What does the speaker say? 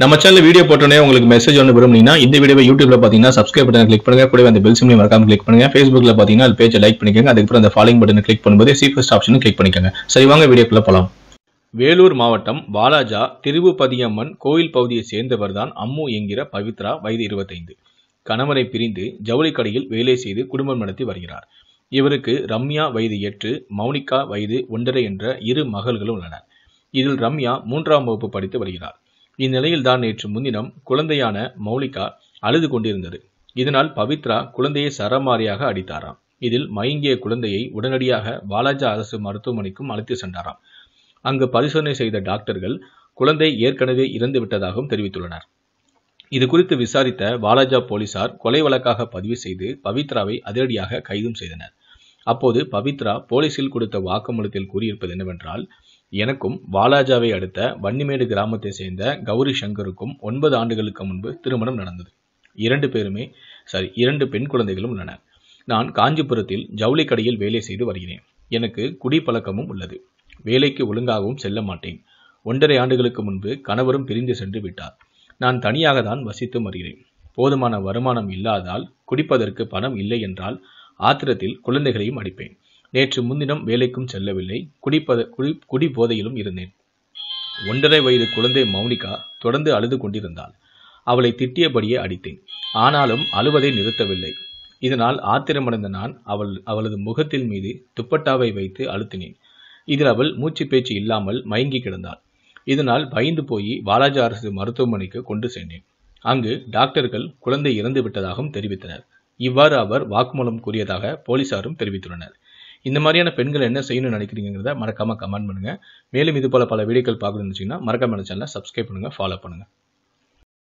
நம்ம channel video போட்டோன்னே உங்களுக்கு மெசேஜ் ஒன்று விரும்புனீங்கன்னா இந்த வீடியோ யூடியூப்ல பார்த்தீங்கன்னா சப்ஸ்கிரைப் பட்டன் கிளிக் பண்ணுங்க கூட அந்த பெல் சிம்லையும் மறக்காம கிளிக் பண்ணுங்க ஃபேஸ்புக்ல பார்த்தீங்கன்னா அது பேஜை லைக் பண்ணிக்கோங்க அதுக்கப்புறம் அந்த ஃபாலோயிங் பட்டன் கிளிக் பண்ணும்போது சீஃபஸ்ட் ஆப்ஷனும் கிளிக் பண்ணிக்கோங்க சரி வாங்க வீடியோக்குள்ள போகலாம் வேலூர் மாவட்டம் வாலாஜா திருவுபதியம்மன் கோயில் பகுதியை சேர்ந்தவர் தான் அம்மு என்கிற பவித்ரா வயது இருபத்தைந்து கணவரை பிரிந்து ஜவுளி கடையில் வேலை செய்து குடும்பம் நடத்தி வருகிறார் இவருக்கு ரம்யா வயது எட்டு மௌனிகா வயது ஒன்றரை என்ற இரு மகள்களும் உள்ளனர் இதில் ரம்யா மூன்றாம் வகுப்பு படித்து வருகிறார் இந்நிலையில் தான் நேற்று முன்தினம் குழந்தையான மௌலிகா அழுது கொண்டிருந்தது இதனால் பவித்ரா குழந்தையை சரமாரியாக அடித்தாராம் இதில் மயங்கிய குழந்தையை உடனடியாக பாலாஜா அரசு மருத்துவமனைக்கும் அழைத்து சென்றாராம் அங்கு பரிசோதனை செய்த டாக்டர்கள் குழந்தை ஏற்கனவே இறந்து விட்டதாகவும் தெரிவித்துள்ளனர் இது குறித்து விசாரித்த பாலாஜா போலீசார் கொலை வழக்காக பதிவு செய்து பவித்ராவை அதிரடியாக கைதும் செய்தனர் அப்போது பவித்ரா போலீசில் கொடுத்த வாக்குமூலத்தில் கூறியிருப்பது என்னவென்றால் எனக்கும் வாலாஜாவை அடுத்த வன்னிமேடு கிராமத்தை சேர்ந்த கௌரி சங்கருக்கும் ஒன்பது ஆண்டுகளுக்கு முன்பு திருமணம் நடந்தது இரண்டு பேருமே சாரி இரண்டு பெண் குழந்தைகளும் உள்ளன நான் காஞ்சிபுரத்தில் ஜவுளி கடையில் வேலை செய்து வருகிறேன் எனக்கு குடிப்பழக்கமும் உள்ளது வேலைக்கு ஒழுங்காகவும் செல்ல மாட்டேன் ஒன்றரை ஆண்டுகளுக்கு முன்பு கணவரும் பிரிந்து சென்று விட்டார் நான் தனியாக தான் வசித்து வருகிறேன் போதுமான வருமானம் இல்லாதால் குடிப்பதற்கு பணம் இல்லை என்றால் ஆத்திரத்தில் குழந்தைகளையும் அடிப்பேன் நேற்று முன்தினம் வேலைக்கும் செல்லவில்லை குடிப்பத குடி குடி போதையிலும் இருந்தேன் ஒன்றரை வயது குழந்தை மௌனிகா தொடர்ந்து அழுது கொண்டிருந்தாள் அவளை திட்டியபடியே அடித்தேன் ஆனாலும் அழுவதை நிறுத்தவில்லை இதனால் ஆத்திரமடைந்த நான் அவள் அவளது முகத்தில் மீது துப்பட்டாவை வைத்து அழுத்தினேன் இதில் அவள் மூச்சு பேச்சு இல்லாமல் மயங்கி கிடந்தாள் இதனால் பயந்து போய் வாலாஜி அரசு மருத்துவமனைக்கு கொண்டு சென்றேன் அங்கு டாக்டர்கள் குழந்தை இறந்து விட்டதாகவும் தெரிவித்தனர் இவ்வாறு அவர் வாக்குமூலம் கூறியதாக போலீசாரும் தெரிவித்துள்ளனர் இந்த மாதிரியான பெண்கள் என்ன செய்யணும்னு நினைக்கிறீங்கிறத மறக்காமல் கமெண்ட் பண்ணுங்கள் மேலும் இது போல் பல வீடியோக்கள் பார்க்கணும்னு நினச்சிங்கன்னா மறக்காம சேனலை சப்ஸ்கிரைப் பண்ணுங்கள் ஃபாலோ பண்ணுங்கள்